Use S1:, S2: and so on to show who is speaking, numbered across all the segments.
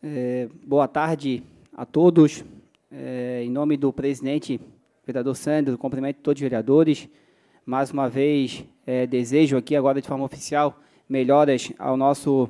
S1: É, boa tarde a todos. É, em nome do presidente, vereador Sandro, cumprimento todos os vereadores. Mais uma vez, é, desejo aqui, agora de forma oficial, melhoras ao nosso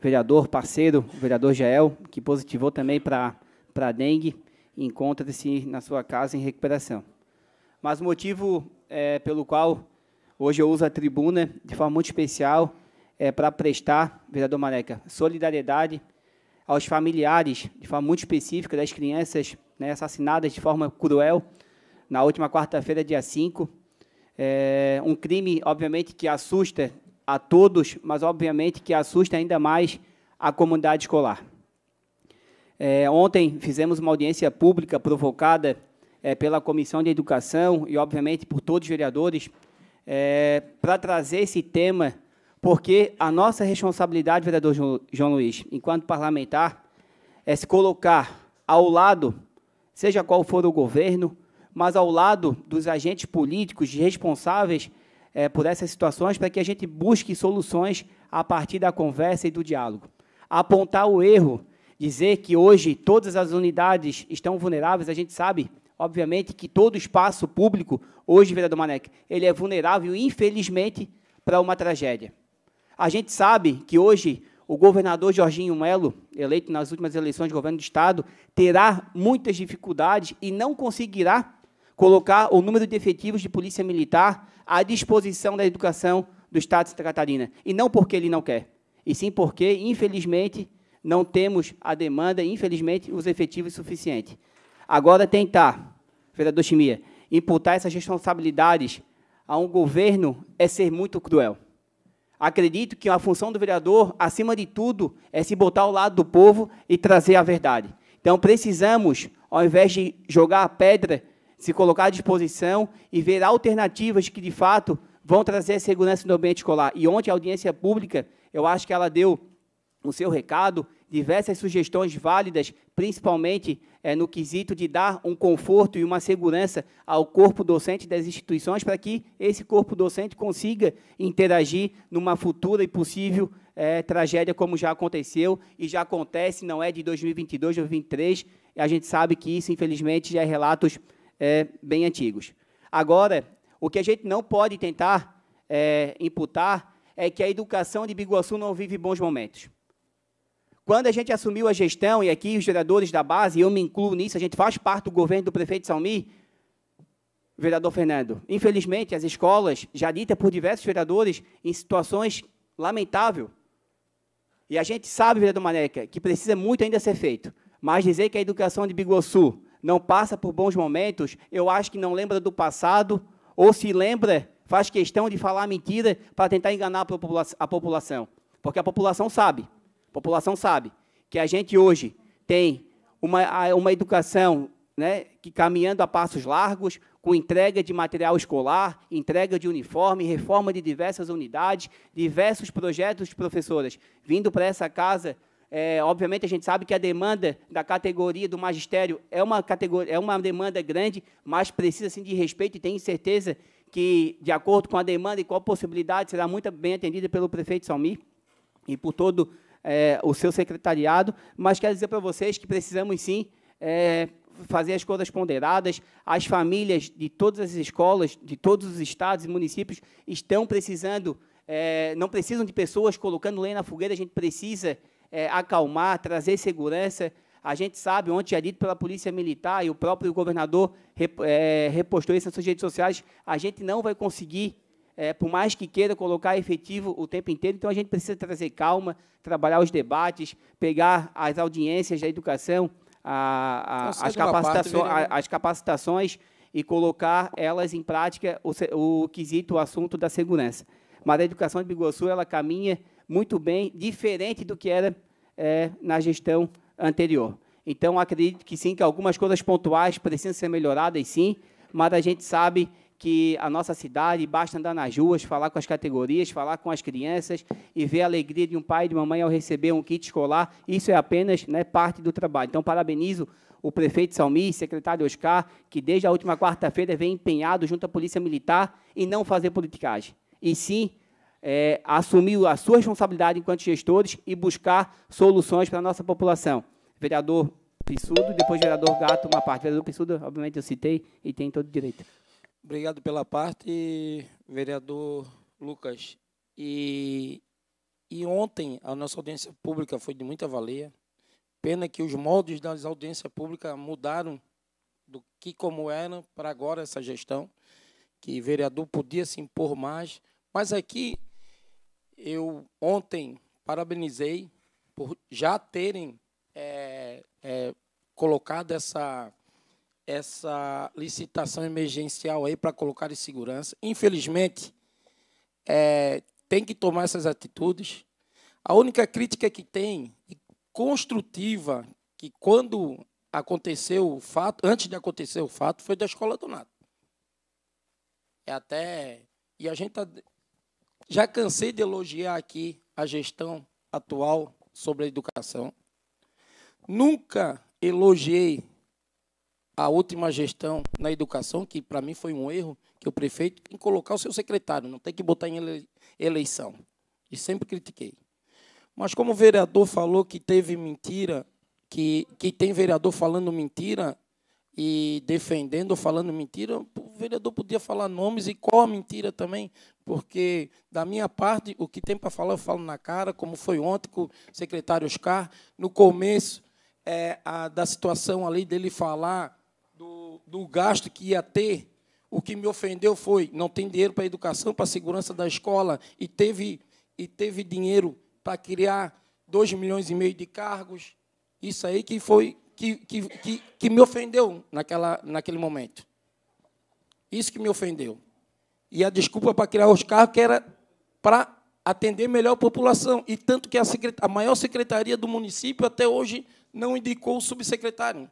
S1: vereador parceiro, o vereador Jael, que positivou também para a dengue encontra-se na sua casa em recuperação. Mas o motivo é, pelo qual hoje eu uso a tribuna de forma muito especial é para prestar, vereador Mareca, solidariedade aos familiares, de forma muito específica, das crianças né, assassinadas de forma cruel na última quarta-feira, dia 5. É um crime, obviamente, que assusta a todos, mas, obviamente, que assusta ainda mais a comunidade escolar. É, ontem fizemos uma audiência pública provocada é, pela Comissão de Educação e, obviamente, por todos os vereadores, é, para trazer esse tema porque a nossa responsabilidade, vereador João Luiz, enquanto parlamentar, é se colocar ao lado, seja qual for o governo, mas ao lado dos agentes políticos responsáveis é, por essas situações, para que a gente busque soluções a partir da conversa e do diálogo. Apontar o erro, dizer que hoje todas as unidades estão vulneráveis, a gente sabe, obviamente, que todo espaço público, hoje, vereador Manek, ele é vulnerável, infelizmente, para uma tragédia. A gente sabe que hoje o governador Jorginho Melo, eleito nas últimas eleições de governo do Estado, terá muitas dificuldades e não conseguirá colocar o número de efetivos de polícia militar à disposição da educação do Estado de Santa Catarina. E não porque ele não quer, e sim porque, infelizmente, não temos a demanda, infelizmente, os efetivos suficientes. Agora, tentar, vereador Chimia, imputar essas responsabilidades a um governo é ser muito cruel. Acredito que a função do vereador, acima de tudo, é se botar ao lado do povo e trazer a verdade. Então, precisamos, ao invés de jogar a pedra, se colocar à disposição e ver alternativas que, de fato, vão trazer segurança no ambiente escolar. E ontem a audiência pública, eu acho que ela deu o seu recado diversas sugestões válidas, principalmente é, no quesito de dar um conforto e uma segurança ao corpo docente das instituições, para que esse corpo docente consiga interagir numa futura e possível é, tragédia, como já aconteceu e já acontece, não é de 2022, 2023, a gente sabe que isso, infelizmente, já é relatos é, bem antigos. Agora, o que a gente não pode tentar imputar é que a educação de Biguaçu não vive bons momentos. Quando a gente assumiu a gestão, e aqui os vereadores da base, e eu me incluo nisso, a gente faz parte do governo do prefeito Salmi, vereador Fernando. Infelizmente, as escolas, já ditas por diversos vereadores, em situações lamentáveis. E a gente sabe, vereador Maneca, que precisa muito ainda ser feito. Mas dizer que a educação de Biguaçu não passa por bons momentos, eu acho que não lembra do passado, ou se lembra, faz questão de falar mentira para tentar enganar a população. Porque a população sabe. A população sabe que a gente hoje tem uma, uma educação né, que caminhando a passos largos, com entrega de material escolar, entrega de uniforme, reforma de diversas unidades, diversos projetos de professoras vindo para essa casa. É, obviamente, a gente sabe que a demanda da categoria do magistério é uma, categoria, é uma demanda grande, mas precisa assim, de respeito e tenho certeza que, de acordo com a demanda e com a possibilidade, será muito bem atendida pelo prefeito Salmi e por todo o é, o seu secretariado, mas quero dizer para vocês que precisamos sim é, fazer as coisas ponderadas. As famílias de todas as escolas, de todos os estados e municípios estão precisando, é, não precisam de pessoas colocando lenha na fogueira, a gente precisa é, acalmar, trazer segurança. A gente sabe, ontem é dito pela Polícia Militar e o próprio governador é, repostou isso nas suas redes sociais, a gente não vai conseguir é, por mais que queira colocar efetivo o tempo inteiro, então a gente precisa trazer calma, trabalhar os debates, pegar as audiências da educação, a, a, então, as, capacitações, né? as capacitações e colocar elas em prática o, o quesito, o assunto da segurança. Mas a educação de Biguaçu ela caminha muito bem, diferente do que era é, na gestão anterior. Então, acredito que sim, que algumas coisas pontuais precisam ser melhoradas, sim, mas a gente sabe que a nossa cidade, basta andar nas ruas, falar com as categorias, falar com as crianças e ver a alegria de um pai e de uma mãe ao receber um kit escolar. Isso é apenas né, parte do trabalho. Então, parabenizo o prefeito Salmi, secretário Oscar, que desde a última quarta-feira vem empenhado junto à Polícia Militar em não fazer politicagem, e sim é, assumir a sua responsabilidade enquanto gestores e buscar soluções para a nossa população. Vereador Pissudo, depois vereador Gato, uma parte. Vereador Pissudo, obviamente, eu citei e tem todo direito.
S2: Obrigado pela parte, vereador Lucas. E, e ontem a nossa audiência pública foi de muita valia. Pena que os moldes das audiências públicas mudaram do que como eram para agora essa gestão, que vereador podia se impor mais. Mas aqui eu ontem parabenizei por já terem é, é, colocado essa essa licitação emergencial aí para colocar em segurança. Infelizmente, é, tem que tomar essas atitudes. A única crítica que tem, construtiva, que quando aconteceu o fato, antes de acontecer o fato, foi da escola do Nato. É até. E a gente tá, já cansei de elogiar aqui a gestão atual sobre a educação. Nunca elogiei a última gestão na educação, que para mim foi um erro, que o prefeito tem que colocar o seu secretário, não tem que botar em eleição. E sempre critiquei. Mas como o vereador falou que teve mentira, que, que tem vereador falando mentira e defendendo ou falando mentira, o vereador podia falar nomes e qual a mentira também, porque, da minha parte, o que tem para falar eu falo na cara, como foi ontem com o secretário Oscar, no começo é, a, da situação ali dele falar do gasto que ia ter, o que me ofendeu foi não tem dinheiro para a educação, para a segurança da escola, e teve, e teve dinheiro para criar 2 milhões e meio de cargos. Isso aí que foi que, que, que, que me ofendeu naquela, naquele momento. Isso que me ofendeu. E a desculpa para criar os cargos que era para atender melhor a população. E tanto que a, a maior secretaria do município até hoje não indicou o subsecretário.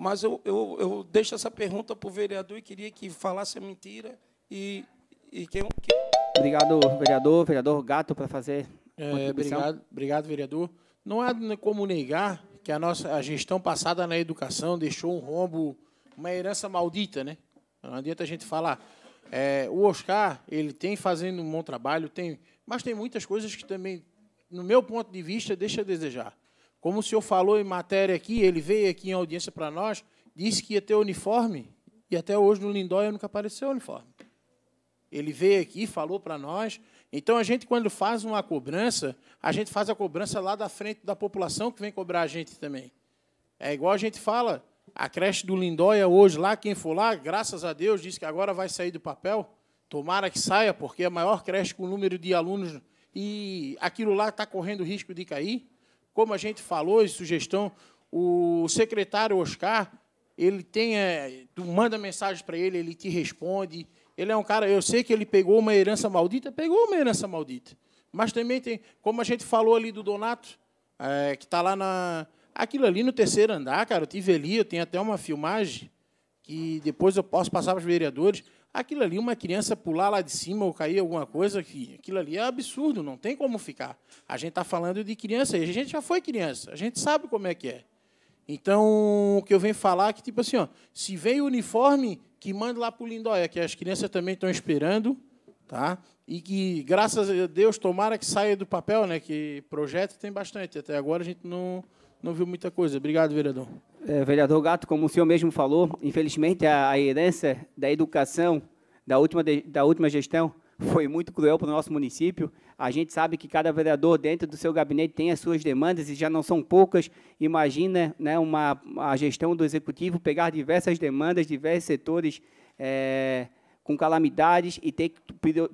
S2: Mas eu, eu, eu deixo essa pergunta para o vereador e queria que falasse a mentira e, e quem, quem...
S1: Obrigado, vereador. Vereador Gato, para fazer é, obrigado,
S3: obrigado, vereador. Não há como negar que a nossa a gestão passada na educação deixou um rombo, uma herança maldita, né? Não adianta a gente falar. É, o Oscar, ele tem fazendo um bom trabalho, tem, mas tem muitas coisas que também, no meu ponto de vista, deixa a desejar. Como o senhor falou em matéria aqui, ele veio aqui em audiência para nós, disse que ia ter uniforme, e até hoje no Lindóia nunca apareceu uniforme. Ele veio aqui, falou para nós. Então, a gente, quando faz uma cobrança, a gente faz a cobrança lá da frente da população que vem cobrar a gente também. É igual a gente fala, a creche do Lindóia hoje, lá, quem for lá, graças a Deus, disse que agora vai sair do papel. Tomara que saia, porque é a maior creche com número de alunos e aquilo lá está correndo risco de cair. Como a gente falou, e sugestão, o secretário Oscar, ele tem, é, tu manda mensagem para ele, ele te responde. Ele é um cara, eu sei que ele pegou uma herança maldita, pegou uma herança maldita. Mas também tem, como a gente falou ali do Donato, é, que está lá na. Aquilo ali no terceiro andar, cara, eu tive ali, eu tenho até uma filmagem que depois eu posso passar para os vereadores. Aquilo ali, uma criança pular lá de cima ou cair alguma coisa, aquilo ali é absurdo, não tem como ficar. A gente está falando de criança, e a gente já foi criança, a gente sabe como é que é. Então, o que eu venho falar é que, tipo assim, ó, se vem o uniforme, que manda lá para o Lindóia, que as crianças também estão esperando, tá? E que, graças a Deus, tomara que saia do papel, né? Que projeto tem bastante. Até agora a gente não,
S1: não viu muita coisa. Obrigado, vereador. É, vereador Gato, como o senhor mesmo falou, infelizmente a, a herança da educação da última, de, da última gestão foi muito cruel para o nosso município. A gente sabe que cada vereador dentro do seu gabinete tem as suas demandas e já não são poucas. Imagina né, uma, a gestão do executivo pegar diversas demandas, diversos setores é, com calamidades e ter que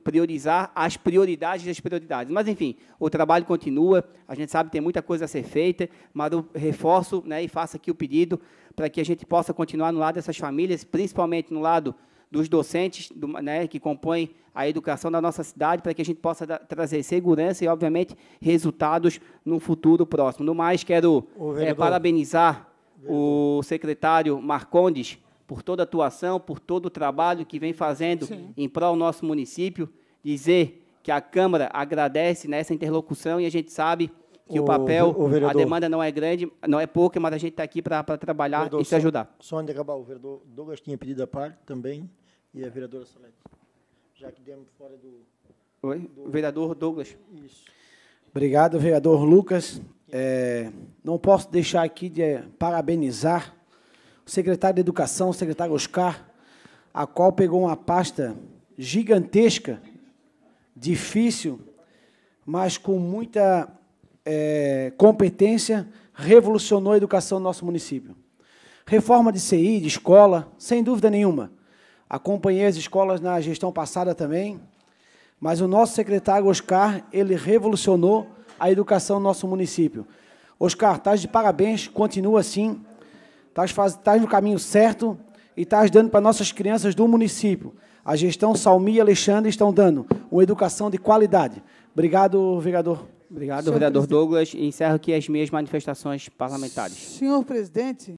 S1: priorizar as prioridades das prioridades. Mas, enfim, o trabalho continua, a gente sabe que tem muita coisa a ser feita, mas eu reforço né, e faço aqui o pedido para que a gente possa continuar no lado dessas famílias, principalmente no lado dos docentes do, né, que compõem a educação da nossa cidade, para que a gente possa da, trazer segurança e, obviamente, resultados no futuro próximo. No mais, quero é, parabenizar o secretário Marcondes por toda a atuação, por todo o trabalho que vem fazendo Sim. em prol do nosso município. Dizer que a Câmara agradece nessa interlocução e a gente sabe que o, o papel, o a demanda não é grande, não é pouca, mas a gente está aqui para trabalhar vereador, e se ajudar.
S2: Só, só antes de acabar, o vereador Douglas tinha pedido a parte também e a vereadora Salete, já que demos fora do... Oi?
S1: Do, vereador Douglas. Isso. Obrigado, vereador Lucas. É, não posso deixar aqui de parabenizar o secretário de Educação, o secretário Oscar, a qual pegou uma pasta gigantesca, difícil, mas com muita é, competência, revolucionou a educação do nosso município. Reforma de CI, de escola, sem dúvida nenhuma. Acompanhei as escolas na gestão passada também, mas o nosso secretário Oscar, ele revolucionou a educação do nosso município. Oscar, estás de parabéns, continua assim, estás no caminho certo e estás dando para nossas crianças do município. A gestão Salmi e Alexandre estão dando uma educação de qualidade. Obrigado, vereador. Obrigado, Senhor vereador presidente. Douglas. Encerro aqui as minhas manifestações parlamentares. Senhor presidente,